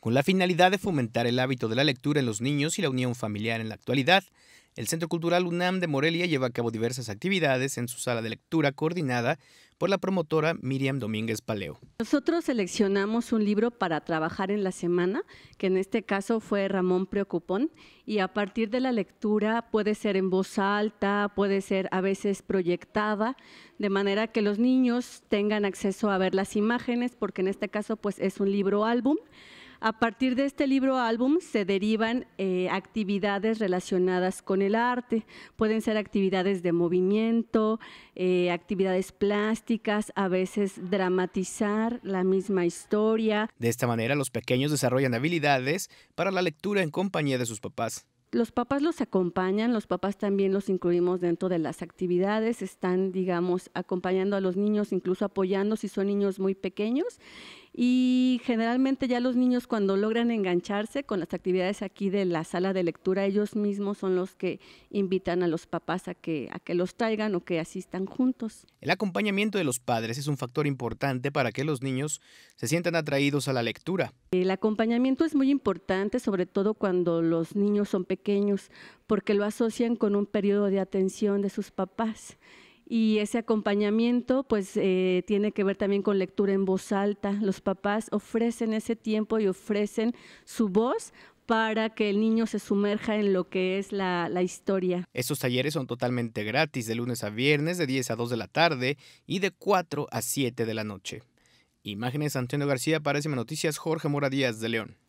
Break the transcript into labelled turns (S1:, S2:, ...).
S1: Con la finalidad de fomentar el hábito de la lectura en los niños y la unión familiar en la actualidad, el Centro Cultural UNAM de Morelia lleva a cabo diversas actividades en su sala de lectura coordinada por la promotora Miriam Domínguez Paleo.
S2: Nosotros seleccionamos un libro para trabajar en la semana, que en este caso fue Ramón Preocupón, y a partir de la lectura puede ser en voz alta, puede ser a veces proyectada, de manera que los niños tengan acceso a ver las imágenes, porque en este caso pues es un libro álbum. A partir de este libro álbum se derivan eh, actividades relacionadas con el arte. Pueden ser actividades de movimiento, eh, actividades plásticas, a veces dramatizar la misma historia.
S1: De esta manera los pequeños desarrollan habilidades para la lectura en compañía de sus papás.
S2: Los papás los acompañan, los papás también los incluimos dentro de las actividades, están, digamos, acompañando a los niños, incluso apoyando si son niños muy pequeños y generalmente ya los niños cuando logran engancharse con las actividades aquí de la sala de lectura, ellos mismos son los que invitan a los papás a que, a que los traigan o que asistan juntos. El
S1: acompañamiento de los padres es un factor importante para que los niños se sientan atraídos a la lectura.
S2: El acompañamiento es muy importante, sobre todo cuando los niños son pequeños, porque lo asocian con un periodo de atención de sus papás y ese acompañamiento pues eh, tiene que ver también con lectura en voz alta. Los papás ofrecen ese tiempo y ofrecen su voz para que el niño se sumerja en lo que es la, historia.
S1: Estos talleres son totalmente gratis de lunes a viernes de 10 a 2 de la tarde y de 4 a 7 de la noche. Imágenes Antonio García, Parece Noticias, Jorge Mora Díaz de León.